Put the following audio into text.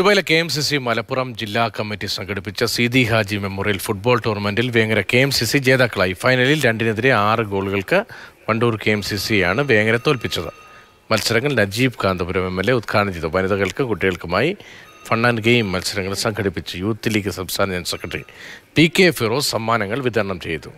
ദുബായിലെ K M C C Malappuram ജില്ലാ committee സംഘടിപ്പിച്ച സിദി ഹാജി മെമ്മോറിയൽ ഫുട്ബോൾ ടൂർണമെന്റിൽ Vengara K M C C ജേതാക്കളായി ഫൈനലിൽ രണ്ടിനെതിരെ ആറ് ഗോളുകൾക്ക് വണ്ടൂർ കെ എം സി സിയാണ് വേങ്ങര തോൽപ്പിച്ചത് മത്സരങ്ങൾ Najeeb Kanthapuram M L A ഉദ്ഘാടനം ചെയ്തു വനിതകൾക്ക് കുട്ടികൾക്കുമായി ഫൺ ആൻഡ് ഗെയിം മത്സരങ്ങൾ സംഘടിപ്പിച്ചു യൂത്ത് ലീഗ് സംസ്ഥാന general secretary P K Firoz സമ്മാനങ്ങൾ വിതരണം ചെയ്തു